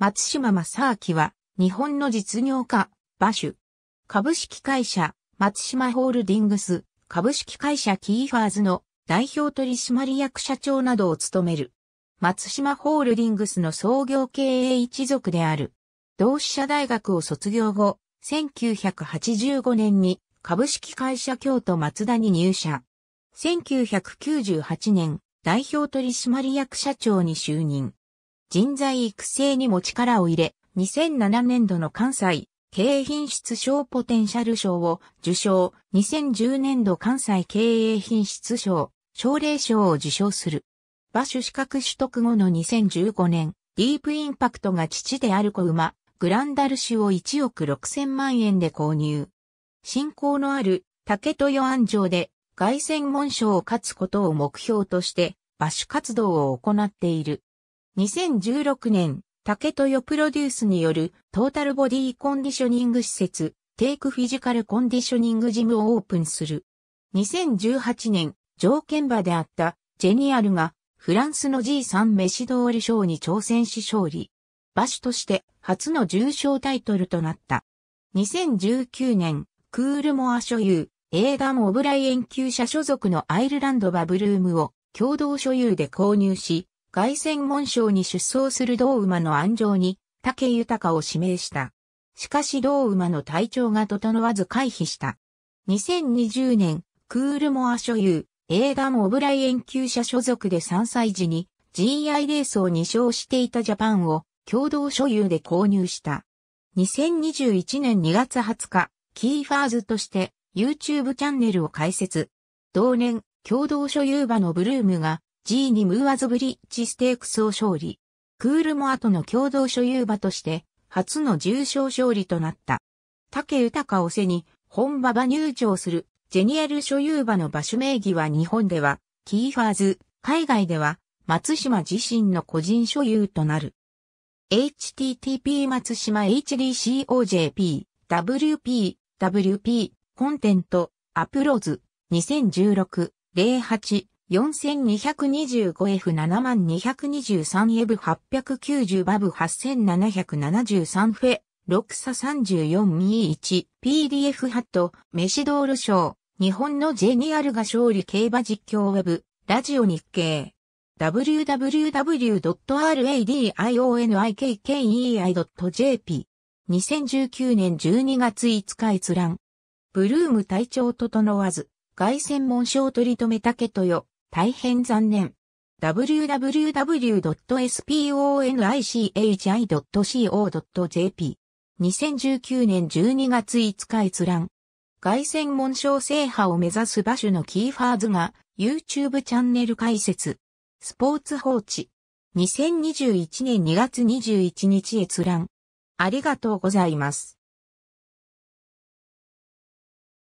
松島正明は、日本の実業家、馬主。株式会社、松島ホールディングス、株式会社キーファーズの代表取締役社長などを務める。松島ホールディングスの創業経営一族である。同志社大学を卒業後、1985年に株式会社京都松田に入社。1998年、代表取締役社長に就任。人材育成にも力を入れ、2007年度の関西経営品質賞ポテンシャル賞を受賞、2010年度関西経営品質賞、奨励賞を受賞する。馬種資格取得後の2015年、ディープインパクトが父である子馬、グランダル種を1億6000万円で購入。信仰のある竹豊安城で外専門賞を勝つことを目標として、馬種活動を行っている。2016年、竹豊プロデュースによるトータルボディコンディショニング施設、テイクフィジカルコンディショニングジムをオープンする。2018年、条件場であったジェニアルがフランスの G3 メシドール賞に挑戦し勝利。馬主として初の重賞タイトルとなった。2019年、クールモア所有、エーダン・オブライエン級社所属のアイルランドバブルームを共同所有で購入し、凱旋門賞に出走する同馬の安城に、竹豊を指名した。しかし同馬の体調が整わず回避した。2020年、クールモア所有、エーダオブライエン級者所属で3歳時に GI レースを2勝していたジャパンを共同所有で購入した。2021年2月20日、キーファーズとして YouTube チャンネルを開設。同年、共同所有馬のブルームが G にムーアズブリッジステークスを勝利。クールモアとの共同所有馬として、初の重賞勝利となった。竹豊を背に、本馬場入場する、ジェニエル所有馬の馬主名義は日本では、キーファーズ、海外では、松島自身の個人所有となる。http 松島 hdcojp wp wp コンテントアプローズ2016-08 4225F7223 エブ890バブ8773フェ、6サ34ミ1 PDF ハット、メシドール賞、日本のジェニアルが勝利競馬実況ウェブ、ラジオ日経。www.radionikkei.jp 2019年12月5日閲覧。ブルーム隊長整わず、外専門症取り留めたけとよ。大変残念。www.sponichi.co.jp 2019年12月5日閲覧。外線門賞制覇を目指す馬所のキーファーズが YouTube チャンネル解説。スポーツ放置。2021年2月21日閲覧。ありがとうございます。